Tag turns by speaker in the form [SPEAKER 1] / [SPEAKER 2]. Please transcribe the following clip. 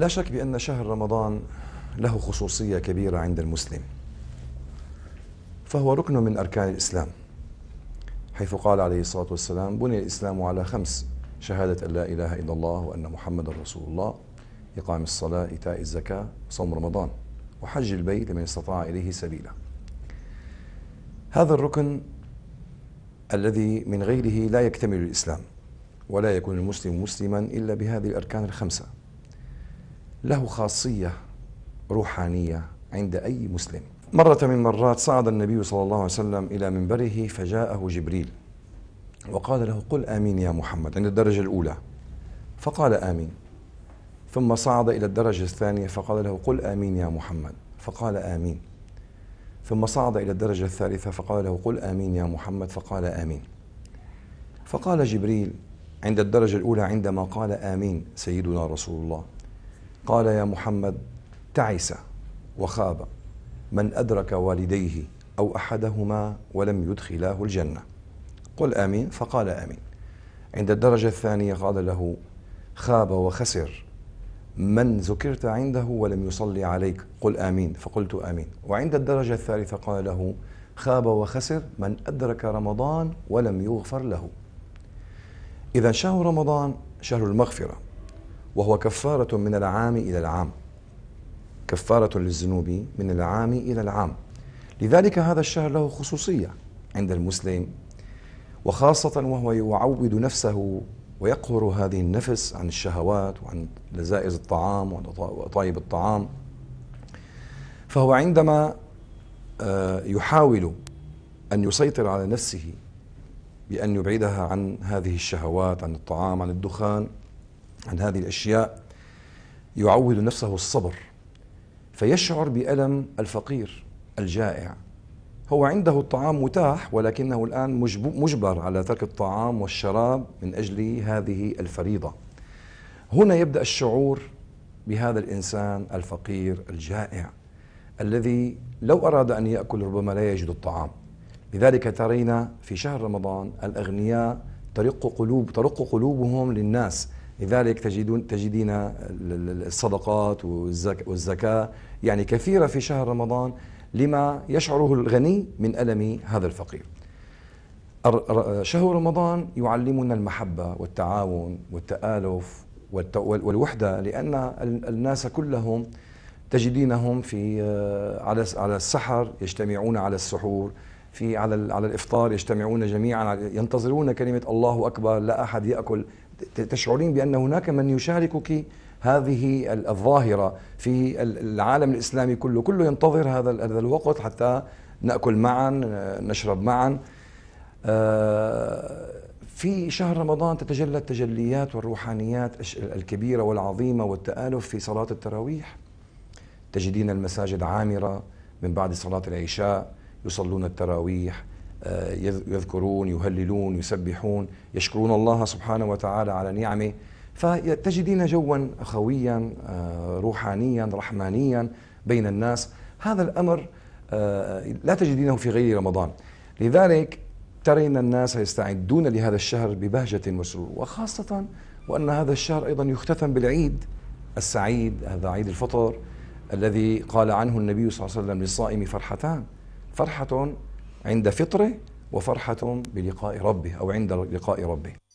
[SPEAKER 1] لا شك بأن شهر رمضان له خصوصية كبيرة عند المسلم فهو ركن من أركان الإسلام حيث قال عليه الصلاة والسلام بني الإسلام على خمس شهادة أن لا إله إلا الله وأن محمد رسول الله إقام الصلاة إيتاء الزكاة صوم رمضان وحج البيت لمن استطاع إليه سبيلا هذا الركن الذي من غيره لا يكتمل الإسلام ولا يكون المسلم مسلما إلا بهذه الأركان الخمسة له خاصية روحانية عند أي مسلم مرة من مرات صعد النبي صلى الله عليه وسلم إلى منبره فجاءه جبريل وقال له قل آمين يا محمد عند الدرجة الأولى فقال آمين ثم صعد إلى الدرجة الثانية فقال له قل آمين يا محمد فقال آمين ثم صعد إلى الدرجة الثالثة فقال له قل آمين يا محمد فقال آمين فقال جبريل عند الدرجة الأولى عندما قال آمين سيدنا رسول الله قال يا محمد تعس وخاب من أدرك والديه أو أحدهما ولم يدخلاه الجنة قل آمين فقال آمين عند الدرجة الثانية قال له خاب وخسر من ذكرت عنده ولم يصلي عليك قل آمين فقلت آمين وعند الدرجة الثالثة قال له خاب وخسر من أدرك رمضان ولم يغفر له إذا شهر رمضان شهر المغفرة وهو كفارة من العام إلى العام كفارة للذنوب من العام إلى العام لذلك هذا الشهر له خصوصية عند المسلم وخاصة وهو يعود نفسه ويقهر هذه النفس عن الشهوات وعن لذائذ الطعام وطيب الطعام فهو عندما آه، يحاول أن يسيطر على نفسه بأن يبعدها عن هذه الشهوات عن الطعام عن الدخان عن هذه الأشياء يعود نفسه الصبر فيشعر بألم الفقير الجائع هو عنده الطعام متاح ولكنه الآن مجبر على ترك الطعام والشراب من أجل هذه الفريضة هنا يبدأ الشعور بهذا الإنسان الفقير الجائع الذي لو أراد أن يأكل ربما لا يجد الطعام لذلك ترينا في شهر رمضان الأغنياء ترق قلوب ترق قلوبهم للناس لذلك تجدون تجدين الصدقات والزكاة يعني كثيرة في شهر رمضان لما يشعره الغني من ألم هذا الفقير شهر رمضان يعلمنا المحبة والتعاون والتآلف والوحدة لأن الناس كلهم تجدينهم في آه، على على السحر يجتمعون على السحور في على على الافطار يجتمعون جميعا ينتظرون كلمه الله اكبر لا احد ياكل تشعرين بان هناك من يشاركك هذه الظاهره في العالم الاسلامي كله كله ينتظر هذا هذا الوقت حتى ناكل معا نشرب معا آه، في شهر رمضان تتجلى التجليات والروحانيات الكبيره والعظيمه والتالف في صلاه التراويح تجدين المساجد عامره من بعد صلاه العشاء يصلون التراويح آه، يذكرون يهللون يسبحون يشكرون الله سبحانه وتعالى على نعمه فتجدين جوا أخويا آه، روحانيا رحمانيا بين الناس هذا الأمر آه، لا تجدينه في غير رمضان لذلك ترين الناس يستعدون لهذا الشهر ببهجة وسرور وخاصة وأن هذا الشهر أيضا يختتم بالعيد السعيد هذا عيد الفطر الذي قال عنه النبي صلى الله عليه وسلم للصائم فرحتان فرحة عند فطره وفرحة بلقاء ربه أو عند لقاء ربه